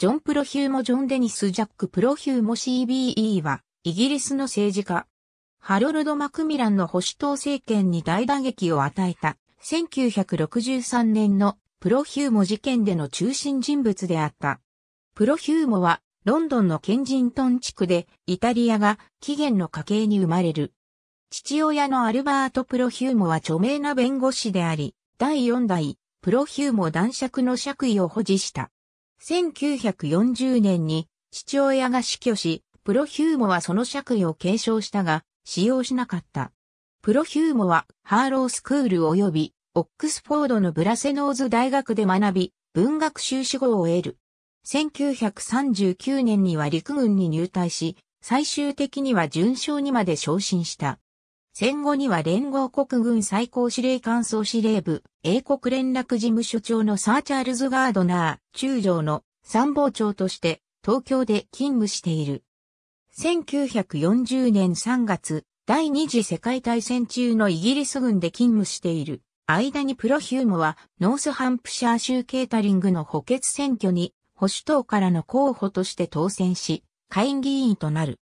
ジョン・プロヒューモ・ジョン・デニス・ジャック・プロヒューモ CBE は、イギリスの政治家。ハロルド・マクミランの保守党政権に大打撃を与えた、1963年のプロヒューモ事件での中心人物であった。プロヒューモは、ロンドンのケンジントン地区で、イタリアが起源の家系に生まれる。父親のアルバート・プロヒューモは著名な弁護士であり、第4代、プロヒューモ男爵の爵位を保持した。1940年に父親が死去し、プロヒューモはその借位を継承したが、使用しなかった。プロヒューモはハーロースクール及びオックスフォードのブラセノーズ大学で学び、文学修士号を得る。1939年には陸軍に入隊し、最終的には順将にまで昇進した。戦後には連合国軍最高司令官総司令部、英国連絡事務所長のサーチャールズ・ガードナー、中将の参謀長として東京で勤務している。1940年3月、第二次世界大戦中のイギリス軍で勤務している。間にプロヒュームはノースハンプシャー州ケータリングの補欠選挙に保守党からの候補として当選し、下院議員となる。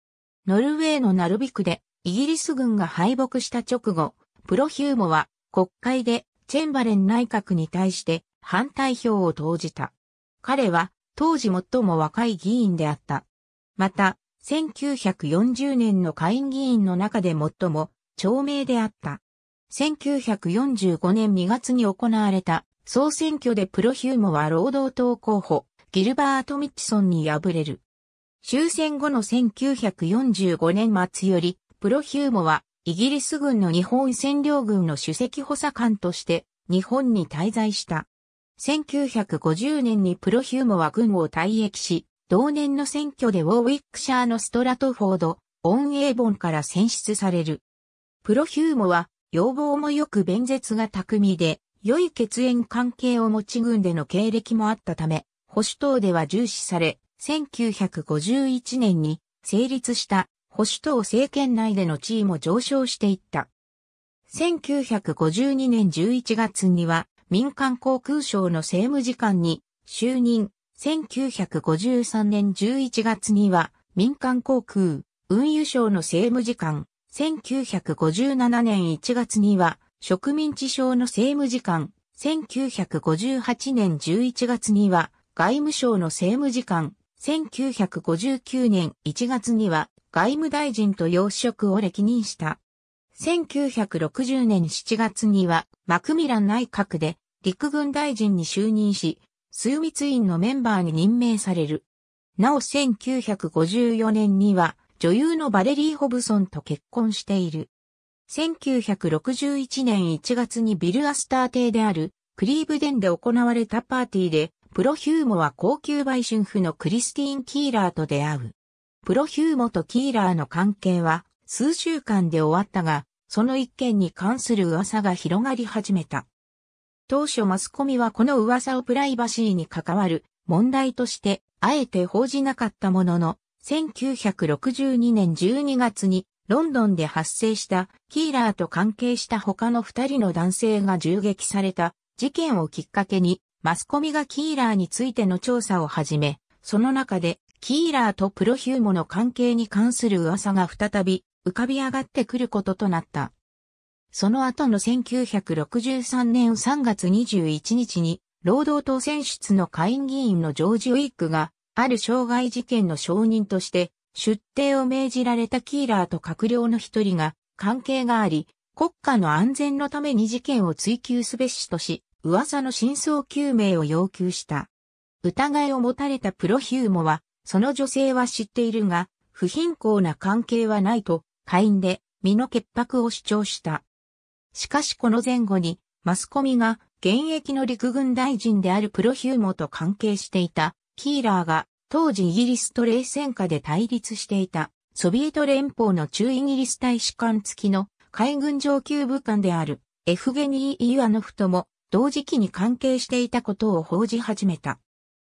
ノルウェーのナルビクでイギリス軍が敗北した直後、プロヒューモは国会でチェンバレン内閣に対して反対票を投じた。彼は当時最も若い議員であった。また、1940年の下院議員の中で最も長命であった。1945年2月に行われた総選挙でプロヒューモは労働党候補、ギルバート・ミッチソンに敗れる。終戦後の1945年末よりプロヒューモは、イギリス軍の日本占領軍の主席補佐官として、日本に滞在した。1950年にプロヒューモは軍を退役し、同年の選挙でウォーウィックシャーのストラトフォード、オンエーボンから選出される。プロヒューモは、要望もよく弁舌が巧みで、良い血縁関係を持ち軍での経歴もあったため、保守党では重視され、1951年に成立した保守党政権内での地位も上昇していった。1952年11月には民間航空省の政務次官に就任。1953年11月には民間航空運輸省の政務次官。1957年1月には植民地省の政務次官。1958年11月には外務省の政務次官。1959年1月には外務大臣と要職を歴任した。1960年7月にはマクミラン内閣で陸軍大臣に就任し、数密院のメンバーに任命される。なお1954年には女優のバレリー・ホブソンと結婚している。1961年1月にビル・アスター邸であるクリーブデンで行われたパーティーでプロヒューモは高級売春婦のクリスティーン・キーラーと出会う。プロヒューモとキーラーの関係は数週間で終わったが、その一件に関する噂が広がり始めた。当初マスコミはこの噂をプライバシーに関わる問題として、あえて報じなかったものの、1962年12月にロンドンで発生したキーラーと関係した他の二人の男性が銃撃された事件をきっかけに、マスコミがキーラーについての調査を始め、その中でキーラーとプロヒューモの関係に関する噂が再び浮かび上がってくることとなった。その後の1963年3月21日に、労働党選出の下院議員のジョージ・ウィックが、ある傷害事件の証人として、出廷を命じられたキーラーと閣僚の一人が関係があり、国家の安全のために事件を追及すべしとし、噂の真相究明を要求した。疑いを持たれたプロヒューモは、その女性は知っているが、不貧困な関係はないと、会員で身の潔白を主張した。しかしこの前後に、マスコミが現役の陸軍大臣であるプロヒューモと関係していた、キーラーが当時イギリスと冷戦下で対立していた、ソビエト連邦の中イギリス大使館付きの海軍上級部官であるエフゲニー・イワノフとも同時期に関係していたことを報じ始めた。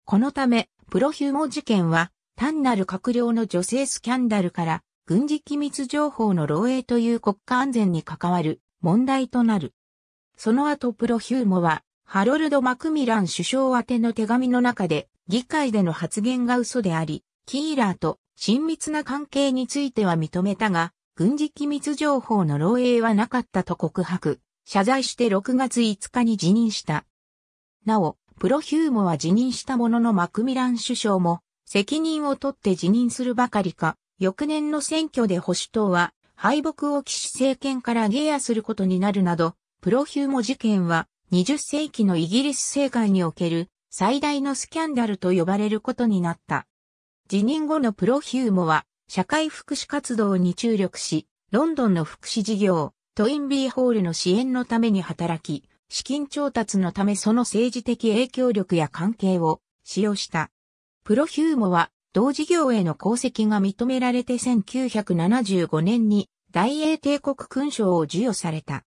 このため、プロヒューモ事件は、単なる閣僚の女性スキャンダルから、軍事機密情報の漏洩という国家安全に関わる問題となる。その後プロヒューモは、ハロルド・マクミラン首相宛ての手紙の中で、議会での発言が嘘であり、キーラーと親密な関係については認めたが、軍事機密情報の漏洩はなかったと告白、謝罪して6月5日に辞任した。なお、プロヒューモは辞任したもののマクミラン首相も責任を取って辞任するばかりか、翌年の選挙で保守党は敗北を騎士政権からゲアすることになるなど、プロヒューモ事件は20世紀のイギリス政界における最大のスキャンダルと呼ばれることになった。辞任後のプロヒューモは社会福祉活動に注力し、ロンドンの福祉事業、トインビーホールの支援のために働き、資金調達のためその政治的影響力や関係を使用した。プロヒューモは同事業への功績が認められて1975年に大英帝国勲章を授与された。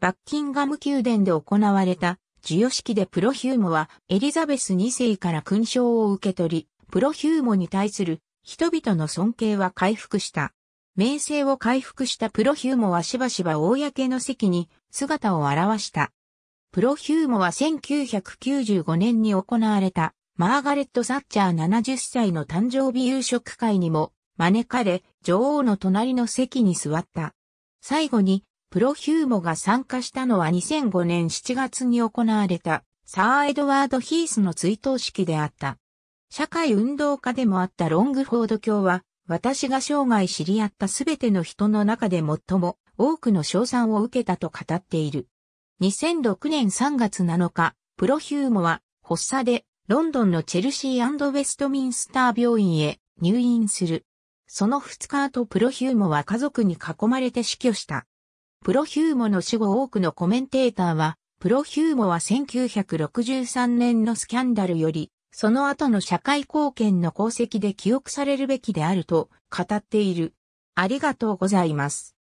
バッキンガム宮殿で行われた授与式でプロヒューモはエリザベス2世から勲章を受け取り、プロヒューモに対する人々の尊敬は回復した。名声を回復したプロヒューモはしばしば公の席に姿を現した。プロヒューモは1995年に行われたマーガレット・サッチャー70歳の誕生日夕食会にも招かれ女王の隣の席に座った。最後にプロヒューモが参加したのは2005年7月に行われたサー・エドワード・ヒースの追悼式であった。社会運動家でもあったロングフォード教は私が生涯知り合ったすべての人の中で最も多くの賞賛を受けたと語っている。2006年3月7日、プロヒューモは発作でロンドンのチェルシーウェストミンスター病院へ入院する。その2日後プロヒューモは家族に囲まれて死去した。プロヒューモの死後多くのコメンテーターは、プロヒューモは1963年のスキャンダルより、その後の社会貢献の功績で記憶されるべきであると語っている。ありがとうございます。